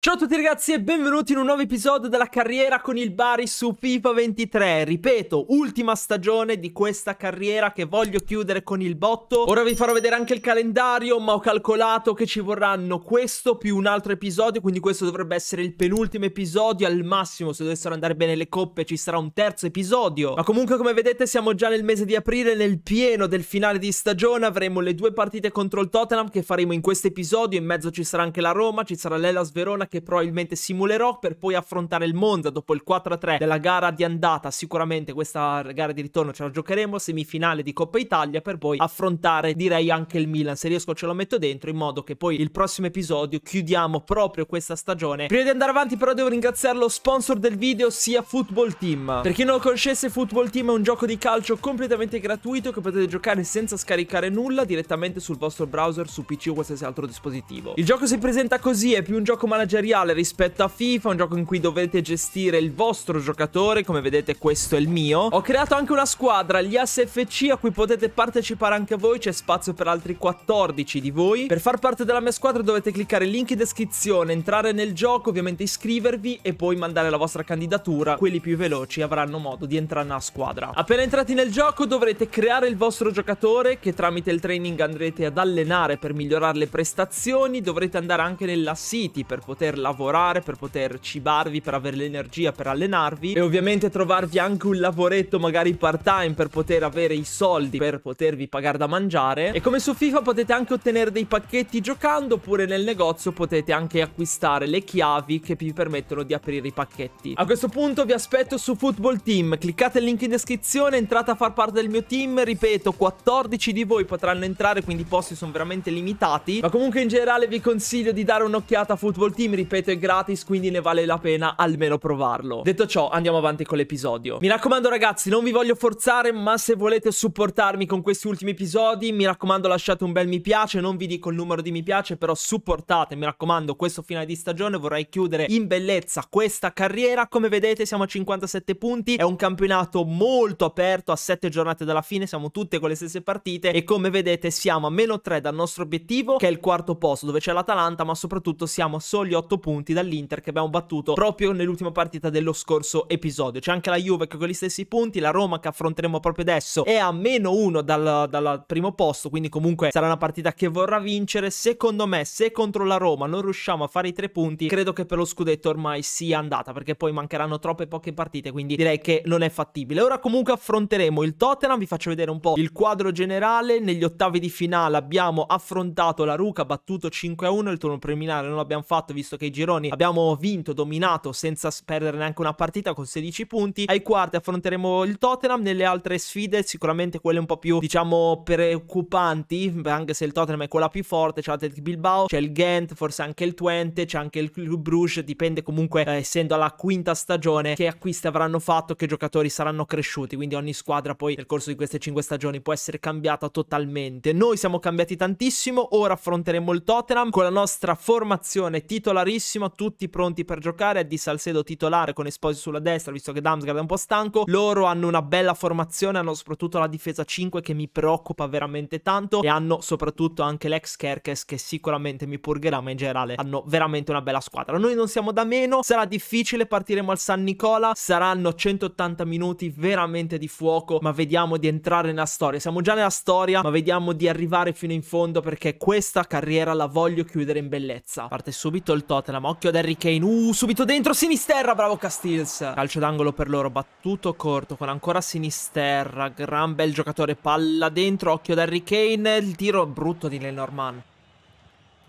Ciao a tutti ragazzi e benvenuti in un nuovo episodio della carriera con il Bari su FIFA 23 Ripeto, ultima stagione di questa carriera che voglio chiudere con il botto Ora vi farò vedere anche il calendario ma ho calcolato che ci vorranno questo più un altro episodio Quindi questo dovrebbe essere il penultimo episodio Al massimo se dovessero andare bene le coppe ci sarà un terzo episodio Ma comunque come vedete siamo già nel mese di aprile nel pieno del finale di stagione Avremo le due partite contro il Tottenham che faremo in questo episodio In mezzo ci sarà anche la Roma, ci sarà l'Elas Verona che probabilmente simulerò per poi affrontare il Monza dopo il 4-3 della gara di andata. Sicuramente questa gara di ritorno ce la giocheremo, semifinale di Coppa Italia, per poi affrontare direi anche il Milan. Se riesco ce lo metto dentro in modo che poi il prossimo episodio chiudiamo proprio questa stagione. Prima di andare avanti però devo ringraziare lo sponsor del video, sia Football Team. Per chi non lo conoscesse, Football Team è un gioco di calcio completamente gratuito che potete giocare senza scaricare nulla direttamente sul vostro browser, su PC o qualsiasi altro dispositivo. Il gioco si presenta così, è più un gioco manager seriale rispetto a FIFA, un gioco in cui dovete gestire il vostro giocatore, come vedete questo è il mio. Ho creato anche una squadra, gli SFC, a cui potete partecipare anche voi, c'è spazio per altri 14 di voi. Per far parte della mia squadra dovete cliccare il link in descrizione, entrare nel gioco, ovviamente iscrivervi e poi mandare la vostra candidatura, quelli più veloci avranno modo di entrare nella squadra. Appena entrati nel gioco dovrete creare il vostro giocatore che tramite il training andrete ad allenare per migliorare le prestazioni, dovrete andare anche nella City per poter poter lavorare, per poter cibarvi, per avere l'energia, per allenarvi e ovviamente trovarvi anche un lavoretto magari part time per poter avere i soldi, per potervi pagare da mangiare. E come su FIFA potete anche ottenere dei pacchetti giocando oppure nel negozio potete anche acquistare le chiavi che vi permettono di aprire i pacchetti. A questo punto vi aspetto su Football Team, cliccate il link in descrizione, entrate a far parte del mio team, ripeto 14 di voi potranno entrare quindi i posti sono veramente limitati, ma comunque in generale vi consiglio di dare un'occhiata a Football Team, ripeto è gratis, quindi ne vale la pena almeno provarlo. Detto ciò, andiamo avanti con l'episodio. Mi raccomando ragazzi, non vi voglio forzare, ma se volete supportarmi con questi ultimi episodi, mi raccomando lasciate un bel mi piace, non vi dico il numero di mi piace, però supportate, mi raccomando, questo finale di stagione vorrei chiudere in bellezza questa carriera. Come vedete siamo a 57 punti, è un campionato molto aperto, a 7 giornate dalla fine, siamo tutte con le stesse partite e come vedete siamo a meno 3 dal nostro obiettivo, che è il quarto posto dove c'è l'Atalanta, ma soprattutto siamo a soli 8 8 punti dall'Inter che abbiamo battuto proprio nell'ultima partita dello scorso episodio. C'è anche la Juve che con gli stessi punti, la Roma che affronteremo proprio adesso è a meno 1 dal, dal primo posto, quindi comunque sarà una partita che vorrà vincere. Secondo me, se contro la Roma non riusciamo a fare i tre punti, credo che per lo scudetto ormai sia andata, perché poi mancheranno troppe poche partite, quindi direi che non è fattibile. Ora comunque affronteremo il Tottenham, vi faccio vedere un po' il quadro generale. Negli ottavi di finale abbiamo affrontato la Ruca, battuto 5-1, il turno preliminare non l'abbiamo fatto visto che che i gironi abbiamo vinto, dominato senza perdere neanche una partita con 16 punti. Ai quarti affronteremo il Tottenham, nelle altre sfide sicuramente quelle un po' più diciamo preoccupanti, anche se il Tottenham è quella più forte, c'è l'Athletic Bilbao, c'è il Ghent, forse anche il Twente, c'è anche il Club Bruges, dipende comunque eh, essendo alla quinta stagione che acquisti avranno fatto, che giocatori saranno cresciuti, quindi ogni squadra poi nel corso di queste 5 stagioni può essere cambiata totalmente. Noi siamo cambiati tantissimo, ora affronteremo il Tottenham con la nostra formazione titolare clarissimo, tutti pronti per giocare, Di Salcedo titolare con Esposito sulla destra, visto che Damsgaard è un po' stanco, loro hanno una bella formazione, hanno soprattutto la difesa 5 che mi preoccupa veramente tanto e hanno soprattutto anche l'ex Kerkes che sicuramente mi purgherà, ma in generale hanno veramente una bella squadra. Noi non siamo da meno, sarà difficile, partiremo al San Nicola, saranno 180 minuti veramente di fuoco, ma vediamo di entrare nella storia. Siamo già nella storia, ma vediamo di arrivare fino in fondo perché questa carriera la voglio chiudere in bellezza. Parte subito il top Tottenham. Occhio ad Harry Kane. Uh, subito dentro. Sinisterra, bravo Castils. Calcio d'angolo per loro. Battuto corto con ancora Sinisterra. Gran bel giocatore. Palla dentro. Occhio ad Harry Kane. Il tiro brutto di Lenormand.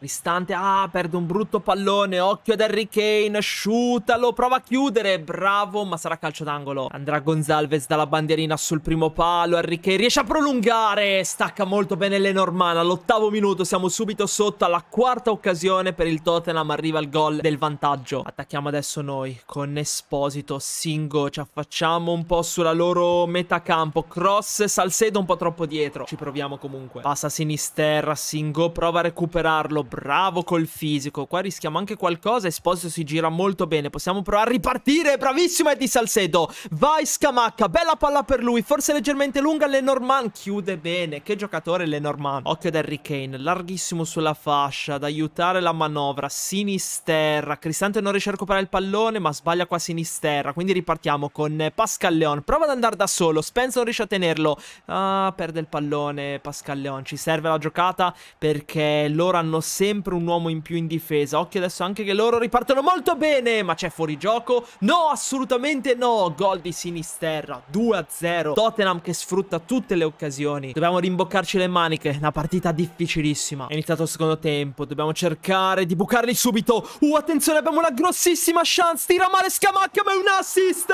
Istante, ah, perde un brutto pallone, occhio ad Harry Kane, shootalo, prova a chiudere, bravo, ma sarà calcio d'angolo. Andrà Gonzalves dalla bandierina sul primo palo, Harry Kane riesce a prolungare, stacca molto bene l'Enormana, all'ottavo minuto siamo subito sotto alla quarta occasione per il Tottenham, arriva il gol del vantaggio. Attacchiamo adesso noi con Esposito, Singo, ci affacciamo un po' sulla loro metà campo, cross, Salcedo un po' troppo dietro, ci proviamo comunque. Passa a sinistra, Singo, prova a recuperarlo, bravo col fisico. Qua rischiamo anche qualcosa. Esposito si gira molto bene. Possiamo provare a ripartire. Bravissimo Eddie Salcedo. Vai Scamacca. Bella palla per lui. Forse leggermente lunga. Lenormand chiude bene. Che giocatore Lenormand. Occhio ad Harry Kane. Larghissimo sulla fascia. Ad aiutare la manovra. Sinisterra. Cristante non riesce a recuperare il pallone ma sbaglia qua a sinisterra. Quindi ripartiamo con Pascal Leon. Prova ad andare da solo. Spence non riesce a tenerlo. Ah, perde il pallone Pascal Leon. Ci serve la giocata perché loro hanno sempre un uomo in più in difesa. Occhio adesso anche che loro ripartono molto bene, ma c'è fuori gioco. No, assolutamente no. Gol di Sinisterra, 2-0. Tottenham che sfrutta tutte le occasioni. Dobbiamo rimboccarci le maniche, una partita difficilissima. È iniziato il secondo tempo, dobbiamo cercare di bucarli subito. Uh, attenzione, abbiamo una grossissima chance. Tira male Scamacca, ma è un assist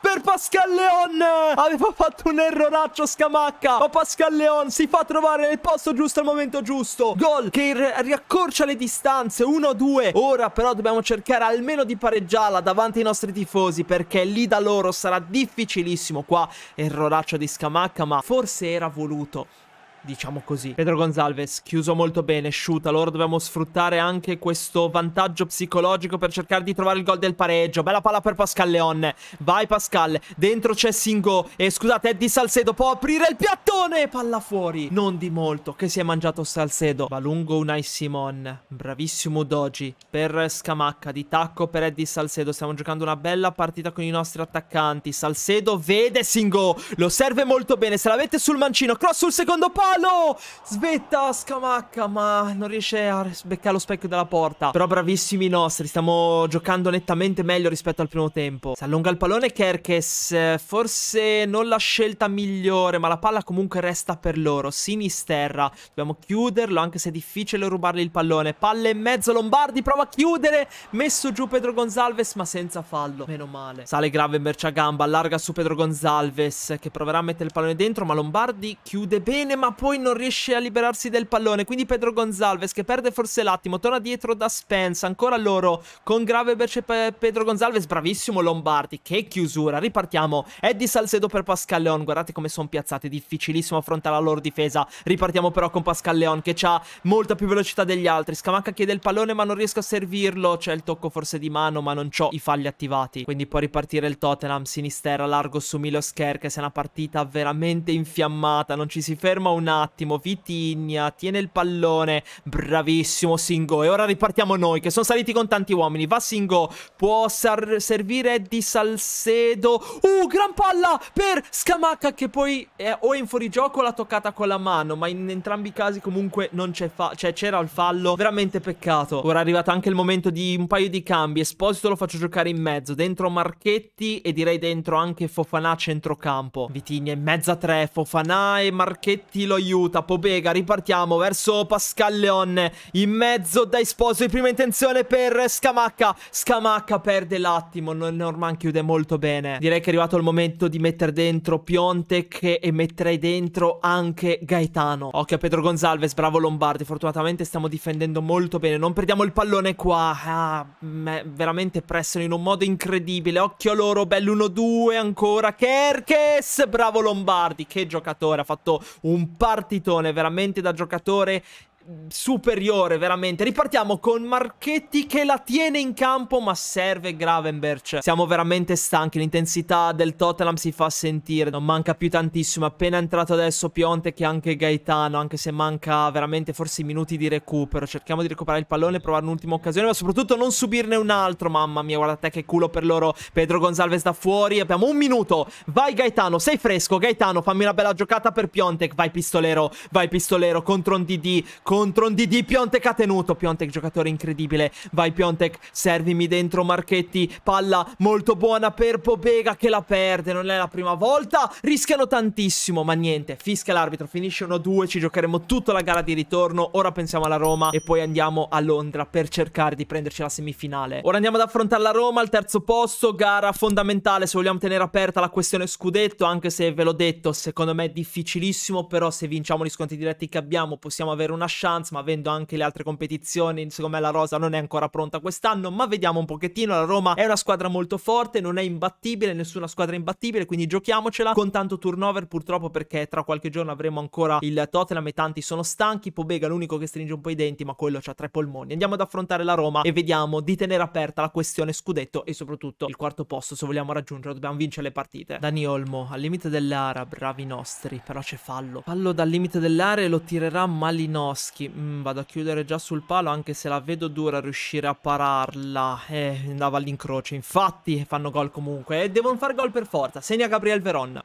per Pascal Leon. Aveva fatto un erroraccio Scamacca, ma Pascal Leon si fa trovare nel posto giusto al momento giusto. Gol che riaccompagna accorcia le distanze 1-2 Ora però dobbiamo cercare almeno di pareggiarla davanti ai nostri tifosi Perché lì da loro sarà difficilissimo Qua erroraccio di Scamacca ma forse era voluto diciamo così. Pedro Gonzalez, chiuso molto bene, shoot, allora dobbiamo sfruttare anche questo vantaggio psicologico per cercare di trovare il gol del pareggio. Bella palla per Pascal Leon, vai Pascal, dentro c'è Singo e scusate Eddie Salcedo può aprire il piattone, palla fuori. Non di molto che si è mangiato Salcedo, va lungo Unai Simon, bravissimo Doji per Scamacca, di tacco per Eddie Salcedo, stiamo giocando una bella partita con i nostri attaccanti. Salcedo vede Singo, lo serve molto bene, se l'avete sul mancino, cross sul secondo palo palo! Svetta Scamacca, ma non riesce a sbeccare lo specchio della porta. Però bravissimi i nostri, stiamo giocando nettamente meglio rispetto al primo tempo. Si allunga il pallone Kerkes, forse non la scelta migliore, ma la palla comunque resta per loro. Sinisterra, dobbiamo chiuderlo anche se è difficile rubargli il pallone. Palla in mezzo, Lombardi prova a chiudere, messo giù Pedro Gonzalves ma senza fallo, meno male. Sale grave a gamba, allarga su Pedro Gonzalves che proverà a mettere il pallone dentro ma Lombardi chiude bene ma poi non riesce a liberarsi del pallone, quindi Pedro Gonzalez che perde forse l'attimo, torna dietro da Spence, ancora loro con grave c'è Pedro Gonzalez, bravissimo Lombardi, che chiusura, ripartiamo, Eddie Salcedo per Pascal Leon, guardate come sono piazzati, difficilissimo affrontare la loro difesa, ripartiamo però con Pascal Leon che ha molta più velocità degli altri, Scamacca chiede il pallone ma non riesco a servirlo, c'è il tocco forse di mano ma non ho i falli attivati, quindi può ripartire il Tottenham, Sinistera largo su Milos Kerr che se è una partita veramente infiammata, non ci si ferma un attimo, Vitigna, tiene il pallone, bravissimo Singo. E ora ripartiamo noi, che sono saliti con tanti uomini. Va Singo, può servire di Salcedo. Uh, gran palla per Scamacca che poi è o è in fuorigioco o l'ha toccata con la mano. Ma in entrambi i casi comunque non c'è fa... Cioè c'era il fallo, veramente peccato. Ora è arrivato anche il momento di un paio di cambi. Esposito lo faccio giocare in mezzo, dentro Marchetti e direi dentro anche Fofanà centrocampo. Vitigna in mezza tre, Fofanà e Marchetti lo aiuta. Pobega, ripartiamo verso Pascal Leon. In mezzo da in Prima intenzione per Scamacca. Scamacca perde l'attimo. Norman chiude molto bene. Direi che è arrivato il momento di mettere dentro Piontek e metterei dentro anche Gaetano. Occhio a Pedro Gonzalves bravo Lombardi. Fortunatamente stiamo difendendo molto bene. Non perdiamo il pallone qua. Ah, veramente pressano in un modo incredibile. Occhio a loro, bello 1-2 ancora. Kerkes, bravo Lombardi. Che giocatore, ha fatto un passo partitone veramente da giocatore superiore veramente ripartiamo con Marchetti che la tiene in campo ma serve Gravenberch siamo veramente stanchi l'intensità del Tottenham si fa sentire non manca più tantissimo appena è entrato adesso Pionte che anche Gaetano anche se manca veramente forse i minuti di recupero cerchiamo di recuperare il pallone e provare un'ultima occasione ma soprattutto non subirne un altro mamma mia guardate che culo per loro Pedro Gonzalez da fuori abbiamo un minuto vai Gaetano sei fresco Gaetano fammi una bella giocata per Piontek vai pistolero vai pistolero contro un DD contro un DD Piontek ha tenuto Piontek giocatore incredibile vai Piontek servimi dentro Marchetti palla molto buona per Pobega che la perde non è la prima volta rischiano tantissimo ma niente fischia l'arbitro finisce 1-2 ci giocheremo tutta la gara di ritorno ora pensiamo alla Roma e poi andiamo a Londra per cercare di prenderci la semifinale ora andiamo ad affrontare la Roma al terzo posto gara fondamentale se vogliamo tenere aperta la questione scudetto anche se ve l'ho detto secondo me è difficilissimo però se vinciamo gli sconti diretti che abbiamo possiamo avere una chance chance, ma avendo anche le altre competizioni, secondo me la rosa non è ancora pronta quest'anno, ma vediamo un pochettino, la Roma è una squadra molto forte, non è imbattibile, nessuna squadra è imbattibile, quindi giochiamocela con tanto turnover purtroppo perché tra qualche giorno avremo ancora il Tottenham e tanti sono stanchi, Pobega l'unico che stringe un po' i denti, ma quello c'ha tre polmoni. Andiamo ad affrontare la Roma e vediamo di tenere aperta la questione scudetto e soprattutto il quarto posto se vogliamo raggiungerlo, dobbiamo vincere le partite. Dani Olmo al limite dell'area, bravi nostri, però c'è fallo. Fallo dal limite dell'area e lo tirerà Malinowski Zaleschi. Mm, vado a chiudere già sul palo, anche se la vedo dura riuscire a pararla. Eh, andava all'incrocio. Infatti fanno gol comunque. E eh, devono far gol per forza. Segna Gabriel Veron.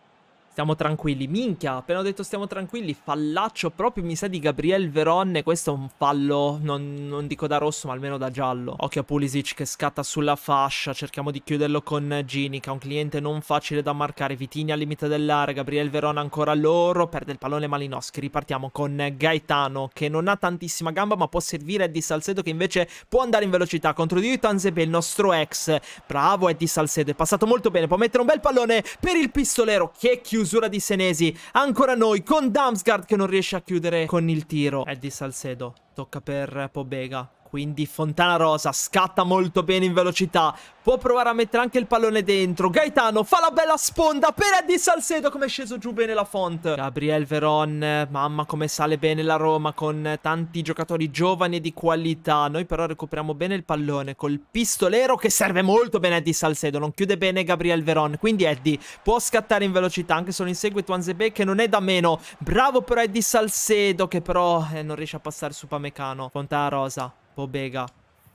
Stiamo tranquilli, minchia, appena ho detto stiamo tranquilli, fallaccio proprio, mi sa di Gabriel Veronne, questo è un fallo, non, non, dico da rosso ma almeno da giallo. Occhio a Pulisic che scatta sulla fascia, cerchiamo di chiuderlo con Ginica, un cliente non facile da marcare, Vitini al limite dell'area, Gabriel Verona ancora loro, perde il pallone Malinowski, ripartiamo con Gaetano che non ha tantissima gamba ma può servire Eddie Salcedo che invece può andare in velocità contro di Tanzebe, il nostro ex, bravo Eddie Salcedo, è passato molto bene, può mettere un bel pallone per il pistolero che chiude chiusura di Senesi. Ancora noi con Damsgaard che non riesce a chiudere con il tiro. Eddie Salcedo. Tocca per Pobega quindi Fontana Rosa scatta molto bene in velocità, può provare a mettere anche il pallone dentro, Gaetano fa la bella sponda per Eddie Salcedo come è sceso giù bene la font, Gabriel Veron, mamma come sale bene la Roma con tanti giocatori giovani e di qualità, noi però recuperiamo bene il pallone col pistolero che serve molto bene Eddie Salcedo, non chiude bene Gabriel Veron, quindi Eddie può scattare in velocità anche solo in seguito Anzebe che non è da meno, bravo però Eddie Salcedo che però eh, non riesce a passare su Pamecano, Fontana Rosa Vou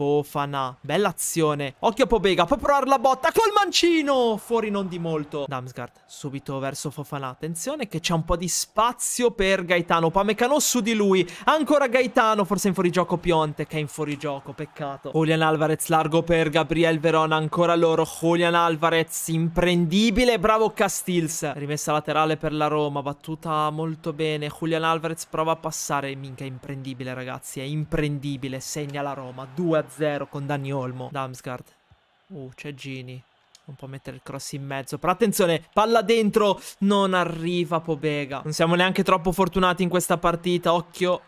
Fofana. Bella azione. Occhio a Pobega. Può provare la botta col mancino. Fuori non di molto. Damsgard subito verso Fofana. Attenzione che c'è un po' di spazio per Gaetano. Pamecano su di lui. Ancora Gaetano. Forse in fuorigioco Pionte che è in fuorigioco. Peccato. Julian Alvarez largo per Gabriel Verona. Ancora loro. Julian Alvarez imprendibile. Bravo Castils. Rimessa laterale per la Roma. Battuta molto bene. Julian Alvarez prova a passare. Minchia imprendibile ragazzi. È imprendibile. Segna la Roma. 2 a 0 con Danny Olmo. Damsgard. Uh, c'è Gini. Non può mettere il cross in mezzo. Però attenzione, palla dentro. Non arriva Pobega. Non siamo neanche troppo fortunati in questa partita. Occhio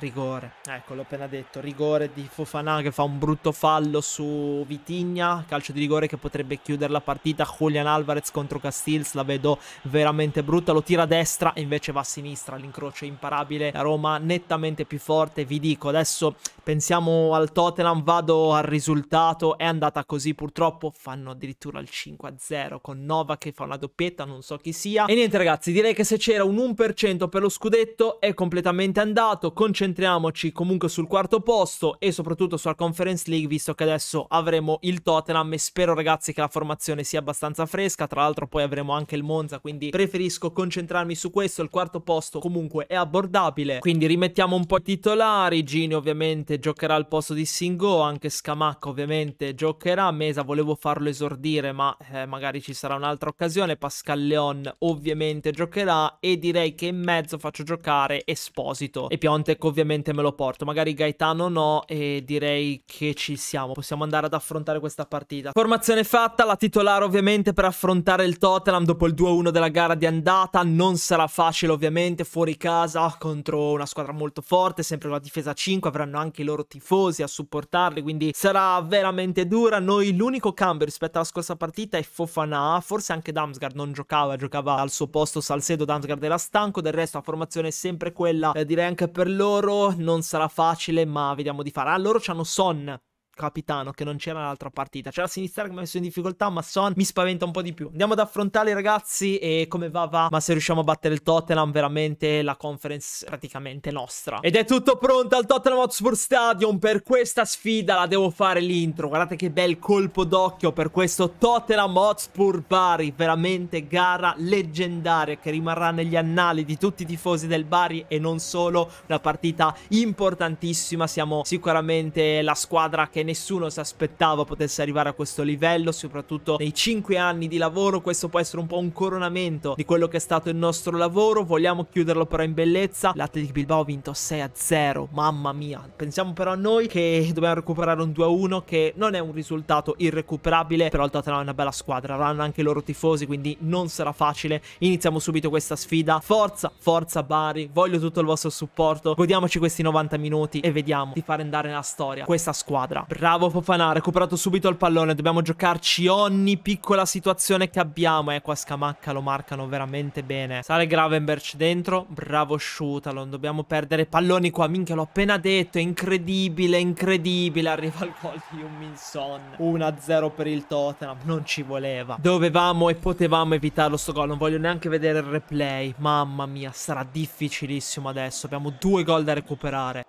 Rigore, ecco l'ho appena detto, rigore di Fofana che fa un brutto fallo su Vitigna, calcio di rigore che potrebbe chiudere la partita, Julian Alvarez contro Castils, la vedo veramente brutta, lo tira a destra e invece va a sinistra, l'incrocio è imparabile, la Roma nettamente più forte, vi dico adesso pensiamo al Tottenham, vado al risultato, è andata così purtroppo, fanno addirittura il 5-0 con Nova che fa una doppietta, non so chi sia, e niente ragazzi direi che se c'era un 1% per lo scudetto è completamente andato, concentrato concentriamoci comunque sul quarto posto e soprattutto sulla Conference League, visto che adesso avremo il Tottenham e spero ragazzi che la formazione sia abbastanza fresca, tra l'altro poi avremo anche il Monza, quindi preferisco concentrarmi su questo, il quarto posto comunque è abbordabile, quindi rimettiamo un po' i titolari, Gini ovviamente giocherà al posto di Singo, anche Scamacca ovviamente giocherà, Mesa volevo farlo esordire ma eh, magari ci sarà un'altra occasione, Pascal Leon ovviamente giocherà e direi che in mezzo faccio giocare Esposito e Piontek ovviamente ovviamente me lo porto. Magari Gaetano no e direi che ci siamo. Possiamo andare ad affrontare questa partita. Formazione fatta, la titolare ovviamente per affrontare il Tottenham dopo il 2-1 della gara di andata. Non sarà facile ovviamente, fuori casa contro una squadra molto forte, sempre la difesa 5. Avranno anche i loro tifosi a supportarli, quindi sarà veramente dura. Noi l'unico cambio rispetto alla scorsa partita è Fofana, forse anche Damsgard non giocava, giocava al suo posto Salcedo, Damsgard era stanco, del resto la formazione è sempre quella, eh, direi anche per loro loro non sarà facile, ma vediamo di fare. Ah, loro hanno Son, capitano che non c'era l'altra partita. C'era la sinistra che mi ha messo in difficoltà, ma Son mi spaventa un po' di più. Andiamo ad affrontare ragazzi e come va va, ma se riusciamo a battere il Tottenham veramente la conference praticamente nostra. Ed è tutto pronto al Tottenham Hotspur Stadium per questa sfida, la devo fare l'intro. Guardate che bel colpo d'occhio per questo Tottenham Hotspur Bari, veramente gara leggendaria che rimarrà negli annali di tutti i tifosi del Bari e non solo, una partita importantissima, siamo sicuramente la squadra che ne nessuno si aspettava potesse arrivare a questo livello, soprattutto nei 5 anni di lavoro, questo può essere un po' un coronamento di quello che è stato il nostro lavoro, vogliamo chiuderlo però in bellezza, l'Atletic Bilbao ha vinto 6-0, a mamma mia, pensiamo però a noi che dobbiamo recuperare un 2-1 a che non è un risultato irrecuperabile, però il Tottenham è una bella squadra, avranno anche i loro tifosi, quindi non sarà facile, iniziamo subito questa sfida, forza, forza Bari, voglio tutto il vostro supporto, godiamoci questi 90 minuti e vediamo di far andare nella storia questa squadra. Bravo Fofana, recuperato subito il pallone, dobbiamo giocarci ogni piccola situazione che abbiamo. Eh, qua Scamacca lo marcano veramente bene. Sale Gravenberch dentro, bravo Shutalon, dobbiamo perdere palloni qua. Minchia, l'ho appena detto, è incredibile, incredibile. Arriva il gol di Hummin Son. 1-0 per il Tottenham, non ci voleva. Dovevamo e potevamo evitarlo sto gol, non voglio neanche vedere il replay. Mamma mia, sarà difficilissimo adesso, abbiamo due gol da recuperare.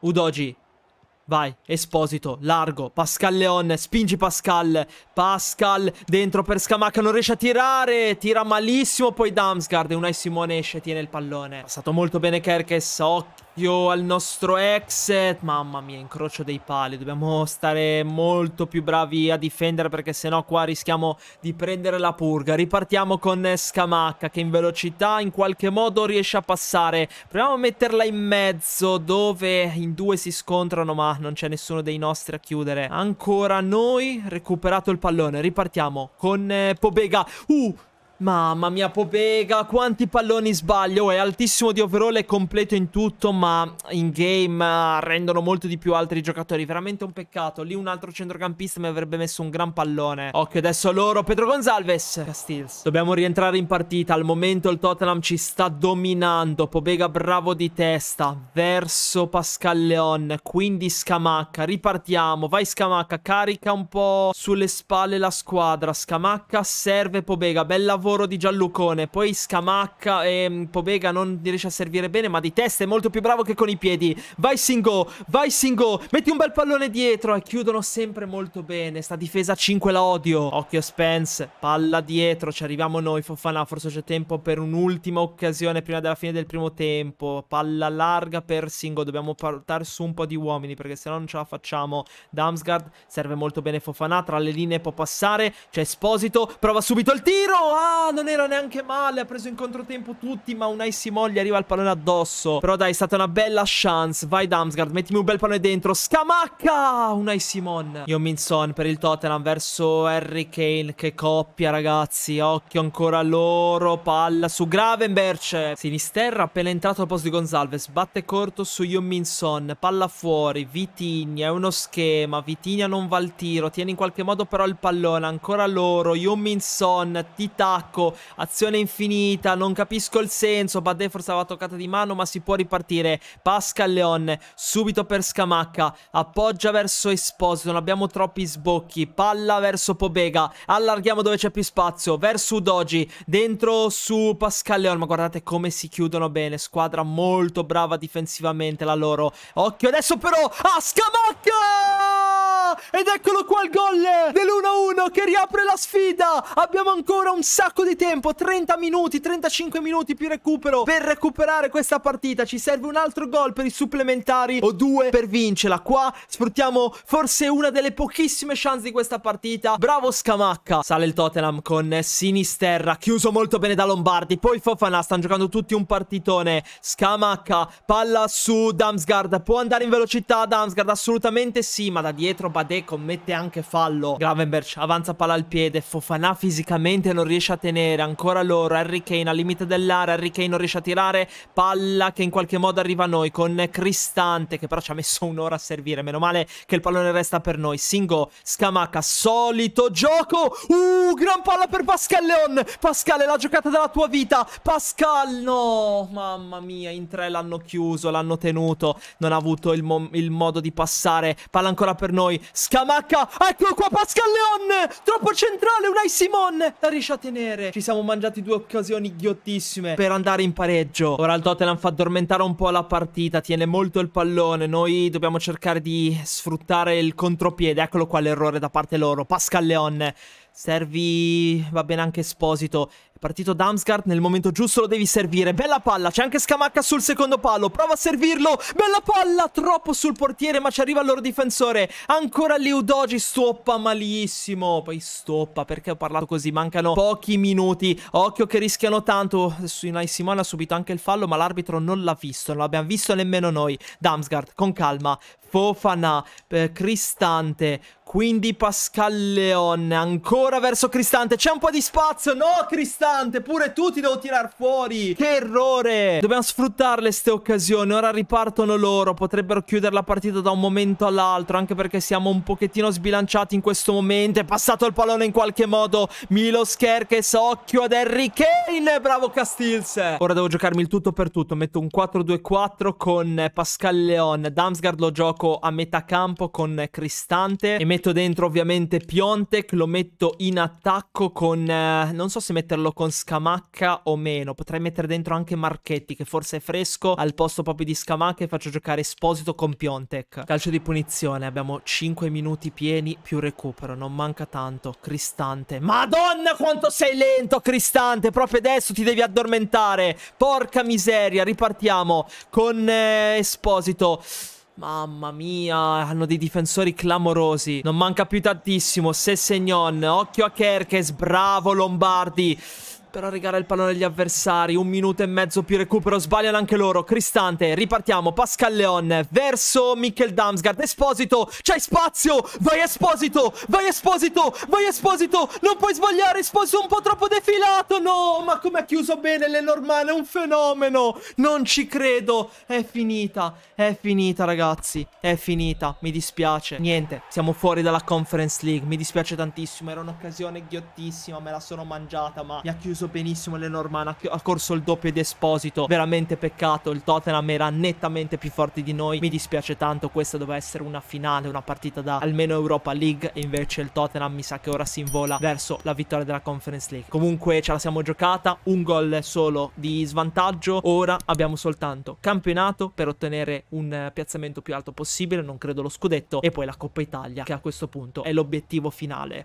Udoji Vai, Esposito, largo, Pascal Leon, spingi Pascal, Pascal, dentro per Scamacca, non riesce a tirare, tira malissimo, poi Damsgaard, Unai Simone esce, tiene il pallone. Passato molto bene Kerkes, occhio. Io al nostro ex. Mamma mia, incrocio dei pali. Dobbiamo stare molto più bravi a difendere perché sennò qua rischiamo di prendere la purga. Ripartiamo con Scamacca che in velocità in qualche modo riesce a passare. Proviamo a metterla in mezzo dove in due si scontrano ma non c'è nessuno dei nostri a chiudere. Ancora noi, recuperato il pallone. Ripartiamo con eh, Pobega. Uh, Mamma mia, Pobega, quanti palloni sbaglio. È altissimo di overall, è completo in tutto, ma in game eh, rendono molto di più altri giocatori. Veramente un peccato. Lì un altro centrocampista mi avrebbe messo un gran pallone. Occhio adesso a loro, Pedro Gonzalves. Castils. Dobbiamo rientrare in partita. Al momento il Tottenham ci sta dominando. Pobega bravo di testa. Verso Pascal Leon. Quindi Scamacca. Ripartiamo. Vai Scamacca, carica un po' sulle spalle la squadra. Scamacca serve Pobega. bel lavoro lavoro di Gianlucone. Poi Scamacca e mm, Pobega non riesce a servire bene, ma di testa è molto più bravo che con i piedi. Vai Singo, vai Singo, metti un bel pallone dietro e chiudono sempre molto bene. Sta difesa 5 la odio. Occhio Spence, palla dietro, ci arriviamo noi Fofana, forse c'è tempo per un'ultima occasione prima della fine del primo tempo. Palla larga per Singo, dobbiamo portare su un po' di uomini perché se no non ce la facciamo. Damsgard serve molto bene Fofana, tra le linee può passare, c'è Esposito, prova subito il tiro! Ah! non era neanche male. Ha preso in controtempo tutti, ma un Simon gli arriva il pallone addosso. Però dai, è stata una bella chance. Vai Damsgard, mettimi un bel pallone dentro. Scamacca! Un Simon. Yomin Son per il Tottenham verso Harry Kane. Che coppia, ragazzi. Occhio ancora loro. Palla su Gravenberch. Sinisterra appena entrato al posto di Gonzalves. Batte corto su Yomin Son. Palla fuori. Vitigna, è uno schema. Vitigna non va al tiro. Tiene in qualche modo però il pallone. Ancora loro. Yomin Son. Titac attacco, azione infinita, non capisco il senso, Badè forse aveva toccata di mano ma si può ripartire, Pascal Leon subito per Scamacca, appoggia verso Esposito, non abbiamo troppi sbocchi, palla verso Pobega, allarghiamo dove c'è più spazio, verso Udoji, dentro su Pascal Leon, ma guardate come si chiudono bene, squadra molto brava difensivamente la loro, occhio adesso però a Scamacca! Ed eccolo qua il gol dell'1-1 che riapre la sfida. Abbiamo ancora un sacco di tempo, 30 minuti, 35 minuti più recupero per recuperare questa partita. Ci serve un altro gol per i supplementari o due per vincerla. Qua sfruttiamo forse una delle pochissime chance di questa partita. Bravo Scamacca. Sale il Tottenham con Sinisterra, chiuso molto bene da Lombardi. Poi Fofana, stanno giocando tutti un partitone. Scamacca, palla su Damsgard. Può andare in velocità Damsgard? Assolutamente sì, ma da dietro Badiashile cade, commette anche fallo. Gravenberch avanza palla al piede, Fofana fisicamente non riesce a tenere, ancora loro, Harry Kane al limite dell'area, Harry Kane non riesce a tirare, palla che in qualche modo arriva a noi con Cristante che però ci ha messo un'ora a servire, meno male che il pallone resta per noi. Singo, Scamacca, solito gioco, uh, gran palla per Pascal Leon, Pascal è la giocata della tua vita, Pascal no, mamma mia, in tre l'hanno chiuso, l'hanno tenuto, non ha avuto il, il modo di passare, palla ancora per noi, Scamacca, eccolo qua Pascal Leon, troppo centrale, Unai Simon, la riesce a tenere. Ci siamo mangiati due occasioni ghiottissime per andare in pareggio. Ora il Tottenham fa addormentare un po' la partita, tiene molto il pallone, noi dobbiamo cercare di sfruttare il contropiede, eccolo qua l'errore da parte loro, Pascal Leon. Servi, va bene anche Esposito, partito Damsgaard nel momento giusto lo devi servire. Bella palla, c'è anche Scamacca sul secondo palo. Prova a servirlo. Bella palla, troppo sul portiere, ma ci arriva il loro difensore. Ancora Liu Doji, stoppa malissimo. Poi stoppa perché ho parlato così, mancano pochi minuti. Occhio che rischiano tanto. Sinai Simone ha subito anche il fallo, ma l'arbitro non l'ha visto, non l'abbiamo visto nemmeno noi. Damsgaard con calma. Fofana, eh, Cristante, quindi Pascal Leon, ancora verso Cristante, c'è un po' di spazio, no Cristante! Dante, pure tu ti devo tirare fuori. Che errore. Dobbiamo sfruttarle ste occasioni. Ora ripartono loro. Potrebbero chiudere la partita da un momento all'altro. Anche perché siamo un pochettino sbilanciati in questo momento. È passato il pallone in qualche modo. Milo Scherkes, occhio ad Harry Kane. Bravo Castils. Ora devo giocarmi il tutto per tutto. Metto un 4-2-4 con Pascal Leon. Damsgard lo gioco a metà campo con Cristante. E metto dentro ovviamente Piontek. Lo metto in attacco con... Eh, non so se metterlo con Scamacca o meno. Potrei mettere dentro anche Marchetti, che forse è fresco, al posto proprio di Scamacca e faccio giocare Esposito con Piontek. Calcio di punizione, abbiamo 5 minuti pieni più recupero, non manca tanto. Cristante. Madonna quanto sei lento, Cristante! Proprio adesso ti devi addormentare. Porca miseria, ripartiamo con eh, Esposito. Mamma mia, hanno dei difensori clamorosi. Non manca più tantissimo. Sessegnon, occhio a Kerkes, bravo Lombardi per arricare il pallone agli avversari. Un minuto e mezzo più recupero, sbagliano anche loro. Cristante, ripartiamo. Pascal Leon verso Michel Damsgaard. Esposito, c'hai spazio. Vai Esposito, vai Esposito, vai Esposito. Non puoi sbagliare, Esposito un po' troppo defilato. No, ma come ha chiuso bene l'Enormane, è un fenomeno. Non ci credo. È finita, è finita ragazzi, è finita. Mi dispiace. Niente, siamo fuori dalla Conference League. Mi dispiace tantissimo, era un'occasione ghiottissima, me la sono mangiata, ma mi ha chiuso chiuso benissimo le Norman, ha corso il doppio di Esposito, veramente peccato, il Tottenham era nettamente più forte di noi, mi dispiace tanto, questa doveva essere una finale, una partita da almeno Europa League, e invece il Tottenham mi sa che ora si invola verso la vittoria della Conference League. Comunque ce la siamo giocata, un gol solo di svantaggio, ora abbiamo soltanto campionato per ottenere un piazzamento più alto possibile, non credo lo scudetto, e poi la Coppa Italia, che a questo punto è l'obiettivo finale.